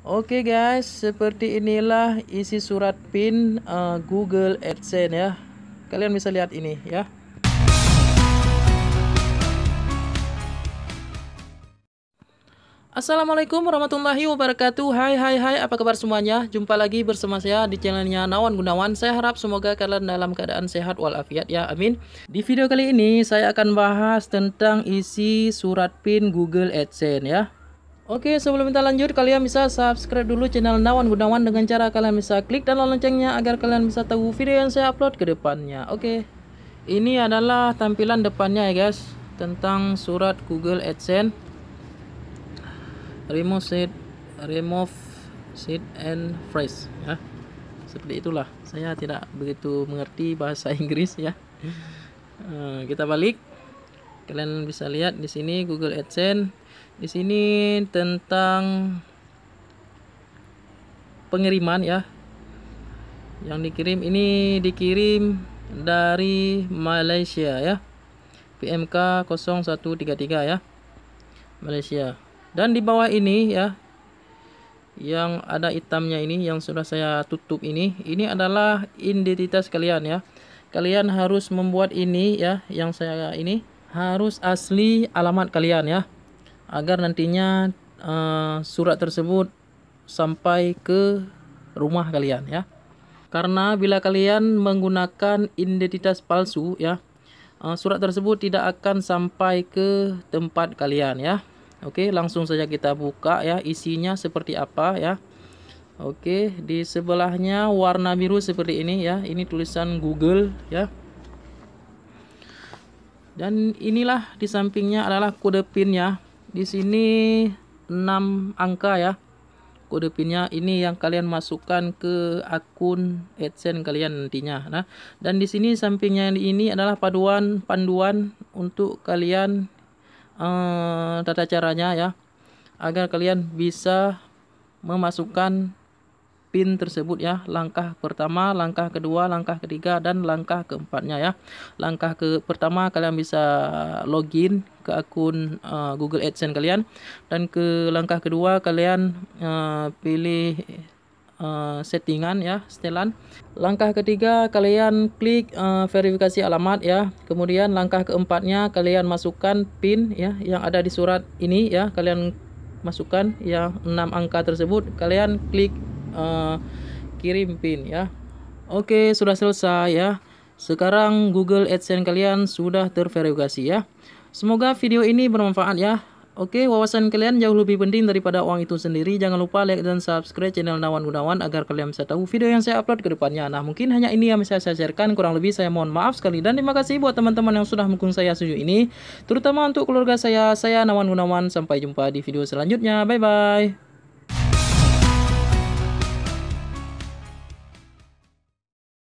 Oke okay guys, seperti inilah isi surat PIN uh, Google AdSense ya. Kalian bisa lihat ini ya. Assalamualaikum warahmatullahi wabarakatuh Hai hai hai apa kabar semuanya Jumpa lagi bersama saya di channelnya Nawan Gunawan Saya harap semoga kalian dalam keadaan sehat walafiat ya amin Di video kali ini saya akan bahas tentang isi surat PIN Google AdSense ya Oke, sebelum kita lanjut, kalian bisa subscribe dulu channel Nawan Gunawan dengan cara kalian bisa klik dan loncengnya agar kalian bisa tahu video yang saya upload ke depannya. Oke, ini adalah tampilan depannya ya guys, tentang surat Google AdSense. Remove seed, remove seed and phrase ya. Seperti itulah, saya tidak begitu mengerti bahasa Inggris ya. Eh, kita balik. Kalian bisa lihat di sini Google AdSense di sini tentang pengiriman ya yang dikirim ini dikirim dari Malaysia ya PMK 0133 ya Malaysia dan di bawah ini ya yang ada hitamnya ini yang sudah saya tutup ini ini adalah identitas kalian ya kalian harus membuat ini ya yang saya ini harus asli alamat kalian ya agar nantinya uh, surat tersebut sampai ke rumah kalian ya. Karena bila kalian menggunakan identitas palsu ya, uh, surat tersebut tidak akan sampai ke tempat kalian ya. Oke, langsung saja kita buka ya isinya seperti apa ya. Oke, di sebelahnya warna biru seperti ini ya. Ini tulisan Google ya. Dan inilah di sampingnya adalah kode PIN ya di sini 6 angka ya kode pinnya ini yang kalian masukkan ke akun AdSense kalian nantinya. Nah, dan di sini sampingnya ini adalah paduan panduan untuk kalian eh, tata caranya ya agar kalian bisa memasukkan pin tersebut ya langkah pertama langkah kedua langkah ketiga dan langkah keempatnya ya langkah ke pertama kalian bisa login ke akun uh, Google AdSense kalian dan ke langkah kedua kalian uh, pilih uh, settingan ya setelan langkah ketiga kalian klik uh, verifikasi alamat ya kemudian langkah keempatnya kalian masukkan pin ya yang ada di surat ini ya kalian masukkan yang enam angka tersebut kalian klik uh, kirim pin ya Oke sudah selesai ya sekarang Google AdSense kalian sudah terverifikasi ya semoga video ini bermanfaat ya Oke, wawasan kalian jauh lebih penting daripada uang itu sendiri. Jangan lupa like dan subscribe channel Nawan Gunawan agar kalian bisa tahu video yang saya upload ke depannya. Nah, mungkin hanya ini yang bisa saya sharekan. Kurang lebih saya mohon maaf sekali dan terima kasih buat teman-teman yang sudah mendukung saya sejauh ini. Terutama untuk keluarga saya, saya Nawan Gunawan. Sampai jumpa di video selanjutnya. Bye-bye.